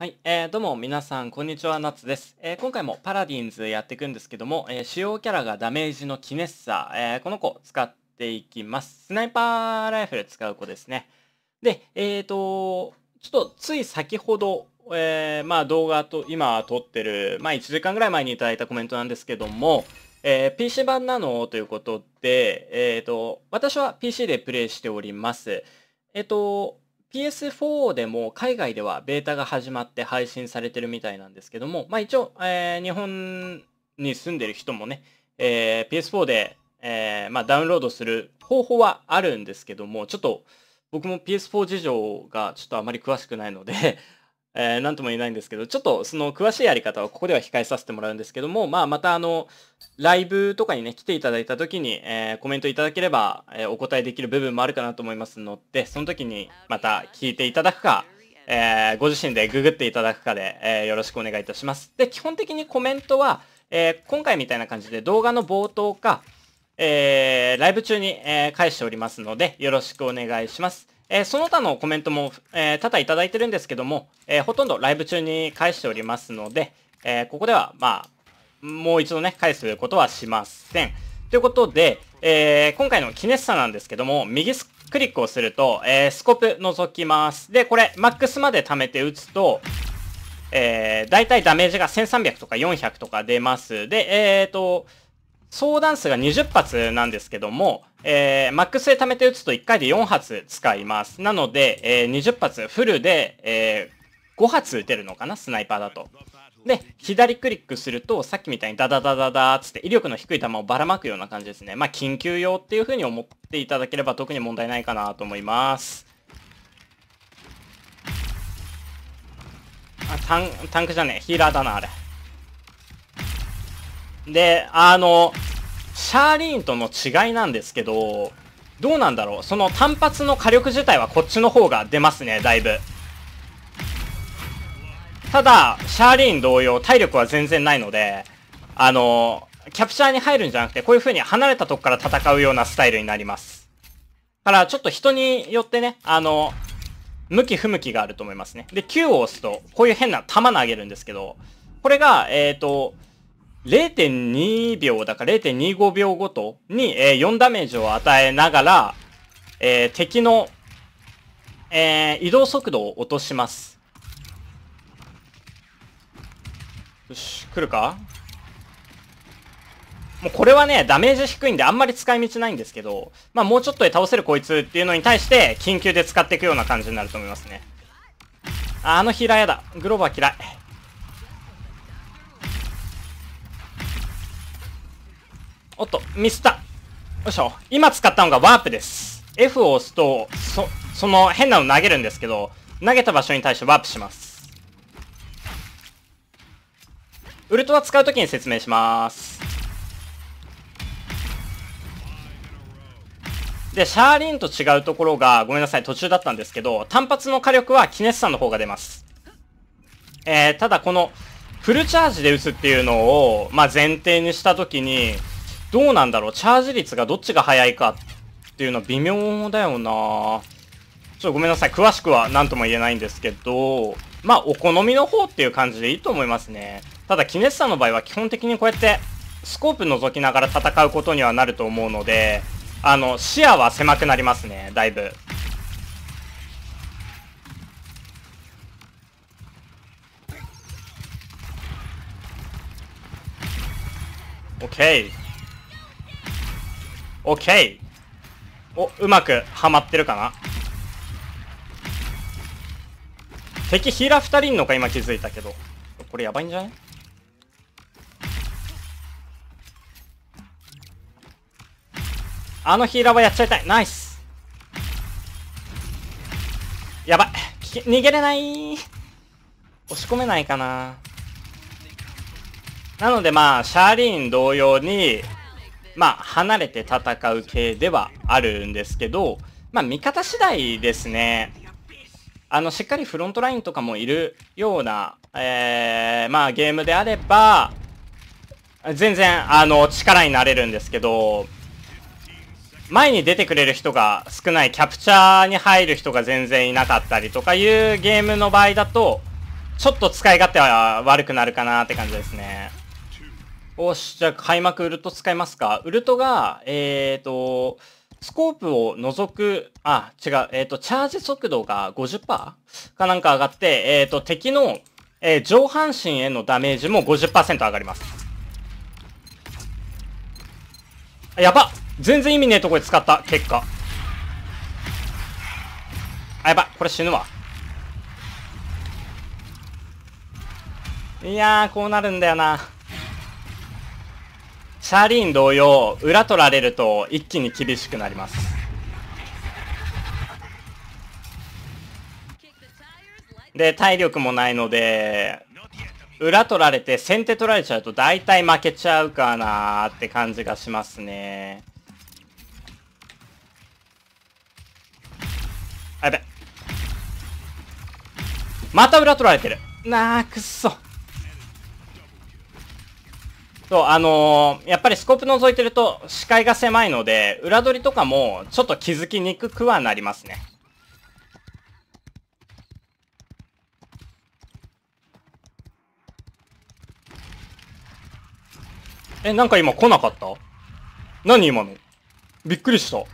はい、えー、どうも皆さん、こんにちは、ナつツです、えー、今回もパラディンズやっていくんですけども、えー、主要キャラがダメージのキネッサー、えー、この子使っていきます。スナイパーライフル使う子ですね。で、えっ、ー、と、ちょっとつい先ほど、えー、まあ動画と今撮ってる、まあ1時間ぐらい前にいただいたコメントなんですけども、えー、PC 版なのということで、えっ、ー、と、私は PC でプレイしております。えっ、ー、と、PS4 でも海外ではベータが始まって配信されてるみたいなんですけども、まあ一応、えー、日本に住んでる人もね、えー、PS4 で、えー、まあ、ダウンロードする方法はあるんですけども、ちょっと僕も PS4 事情がちょっとあまり詳しくないのでえー、なんとも言えないんですけど、ちょっとその詳しいやり方はここでは控えさせてもらうんですけども、まあ、またあの、ライブとかにね、来ていただいた時に、えー、コメントいただければ、えー、お答えできる部分もあるかなと思いますので、その時にまた聞いていただくか、えー、ご自身でググっていただくかで、えー、よろしくお願いいたします。で、基本的にコメントは、えー、今回みたいな感じで動画の冒頭か、えー、ライブ中に、えー、返しておりますので、よろしくお願いします。えー、その他のコメントも、えー、多々いただいてるんですけども、えー、ほとんどライブ中に返しておりますので、えここでは、まあ、もう一度ね、返すことはしません。ということで、え今回のキネスサなんですけども、右スクリックをすると、えスコープ覗きます。で、これ、マックスまで貯めて打つと、えー、大体ダメージが1300とか400とか出ます。で、えっ、ー、と、相談数が20発なんですけども、えー、マックスで貯めて打つと1回で4発使います。なので、えー、20発フルで、えー、5発打てるのかなスナイパーだと。で、左クリックすると、さっきみたいにダダダダダーつって威力の低い球をばらまくような感じですね。まあ、緊急用っていう風に思っていただければ特に問題ないかなと思います。あ、タン、タンクじゃねえ。ヒーラーだな、あれ。で、あの、シャーリーンとの違いなんですけど、どうなんだろうその単発の火力自体はこっちの方が出ますね、だいぶ。ただ、シャーリーン同様、体力は全然ないので、あの、キャプチャーに入るんじゃなくて、こういう風に離れたとこから戦うようなスタイルになります。だから、ちょっと人によってね、あの、向き不向きがあると思いますね。で、Q を押すと、こういう変な球投げるんですけど、これが、えっ、ー、と、0.2秒だから0.25秒ごとに、えー、4ダメージを与えながら、えー、敵の、えー、移動速度を落とします。よし、来るかもうこれはね、ダメージ低いんであんまり使い道ないんですけど、まあもうちょっとで倒せるこいつっていうのに対して、緊急で使っていくような感じになると思いますね。あの平屋だ。グローバー嫌い。おっと、ミスった。よいしょ。今使ったのがワープです。F を押すと、そ、その変なの投げるんですけど、投げた場所に対してワープします。ウルトは使うときに説明します。で、シャーリンと違うところが、ごめんなさい、途中だったんですけど、単発の火力はキネスさんの方が出ます。えー、ただこの、フルチャージで打つっていうのを、まあ、前提にしたときに、どうなんだろうチャージ率がどっちが早いかっていうのは微妙だよなちょっとごめんなさい。詳しくは何とも言えないんですけど、まあ、お好みの方っていう感じでいいと思いますね。ただ、キネッサの場合は基本的にこうやって、スコープ覗きながら戦うことにはなると思うので、あの、視野は狭くなりますね、だいぶ。オッケー。オッケーお、うまくはまってるかな敵ヒーラー2人いんのか今気づいたけど。これやばいんじゃないあのヒーラーはやっちゃいたい。ナイスやばい。逃げれない押し込めないかななのでまあ、シャーリーン同様に、まあ、離れて戦う系ではあるんですけど、まあ、味方次第ですね。あの、しっかりフロントラインとかもいるような、えー、まあ、ゲームであれば、全然、あの、力になれるんですけど、前に出てくれる人が少ない、キャプチャーに入る人が全然いなかったりとかいうゲームの場合だと、ちょっと使い勝手は悪くなるかなって感じですね。おし、じゃあ開幕ウルト使いますか。ウルトが、えっ、ー、と、スコープを除く、あ、違う、えっ、ー、と、チャージ速度が50%かなんか上がって、えっ、ー、と、敵の、えー、上半身へのダメージも50%上がります。やば全然意味ねえとこで使った、結果。あ、やばこれ死ぬわ。いやー、こうなるんだよな。シャーリーン同様裏取られると一気に厳しくなりますで体力もないので裏取られて先手取られちゃうと大体負けちゃうかなって感じがしますねやべまた裏取られてるなあくっそそう、あのー、やっぱりスコープ覗いてると視界が狭いので、裏取りとかもちょっと気づきにくくはなりますね。え、なんか今来なかった何今のびっくりした。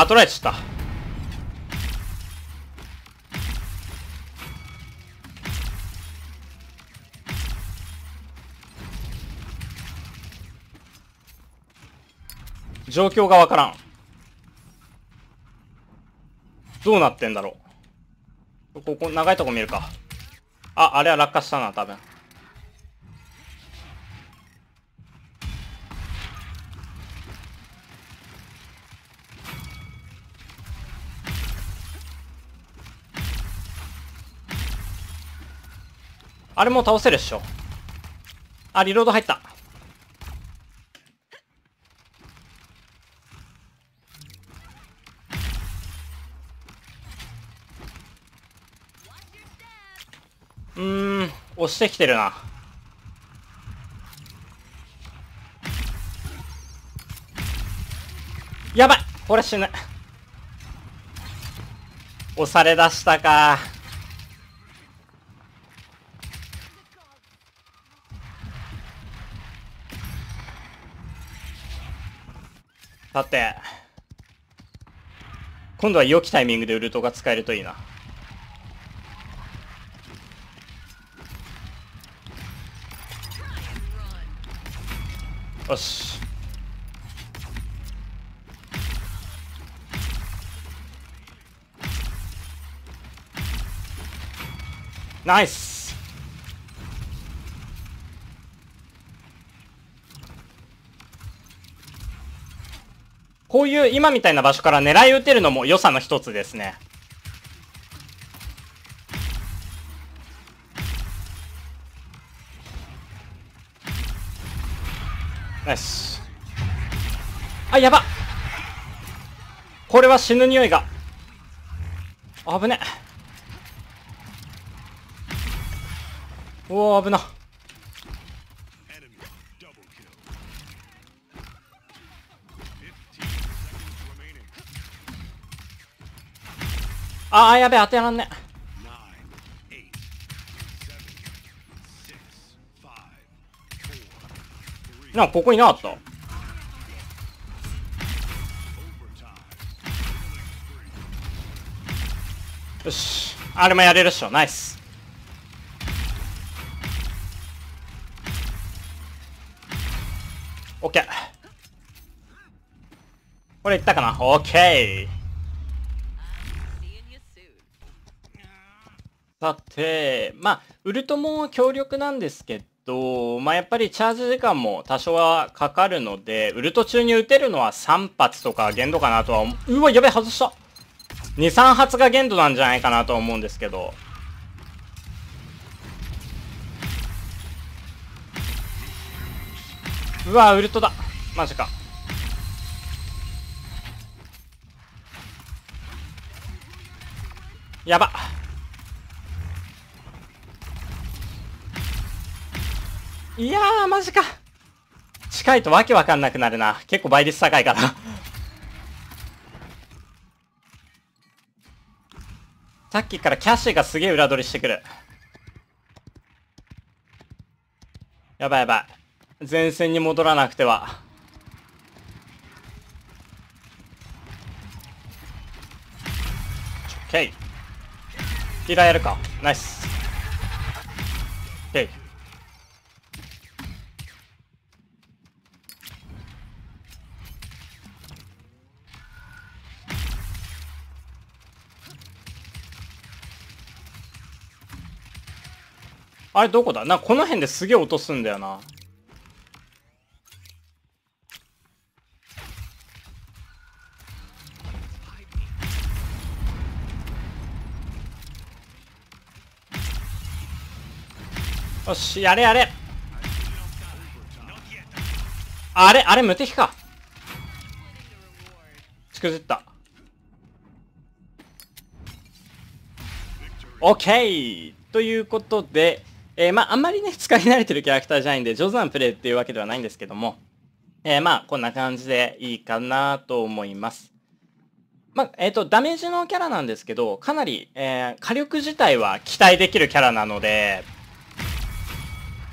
あ、取られちゃった。状況がわからん。どうなってんだろう。ここ、長いとこ見るか。あ、あれは落下したな、多分。あれもう倒せるっしょ。あ、リロード入った。押してきてるなやばい俺死ぬ押されだしたかさて今度は良きタイミングでウルトが使えるといいなよしナイスこういう今みたいな場所から狙い撃てるのも良さの一つですね。よしあやばこれは死ぬ匂いが危ねおお危なあーやべえ当てらんねなここいなかったよしあれもやれるっしょナイスオッケーこれいったかなオッケーさてまあウルトも強力なんですけどと、まあ、やっぱりチャージ時間も多少はかかるので、ウルト中に打てるのは3発とか限度かなとは思う。うわ、やべ、外した !2、3発が限度なんじゃないかなとは思うんですけど。うわ、ウルトだ。マジか。やば。いやー、マジか。近いとわけわかんなくなるな。結構倍率高いから。さっきからキャッシュがすげえ裏取りしてくる。やばいやばい。前線に戻らなくては。OK。キラーやるか。ナイス。オッケー。あれどこだな、この辺ですげえ落とすんだよな。よし、やれやれあれあれ無敵かしくじった。オッケーということで、えー、まあ、あんまりね、使い慣れてるキャラクターじゃないんで、上手なプレイっていうわけではないんですけども、えー、まあ、こんな感じでいいかなと思います。まあ、えっ、ー、と、ダメージのキャラなんですけど、かなり、え火力自体は期待できるキャラなので、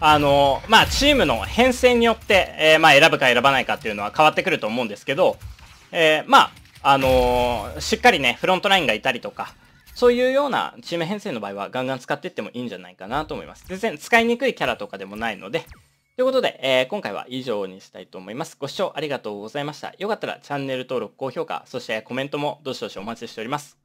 あのまあ、チームの編成によって、えまあ、選ぶか選ばないかっていうのは変わってくると思うんですけど、えまあ、あのしっかりね、フロントラインがいたりとか、そういうようなチーム編成の場合はガンガン使っていってもいいんじゃないかなと思います。全然使いにくいキャラとかでもないので、ということで、えー、今回は以上にしたいと思います。ご視聴ありがとうございました。よかったらチャンネル登録、高評価、そしてコメントもどしどしお待ちしております。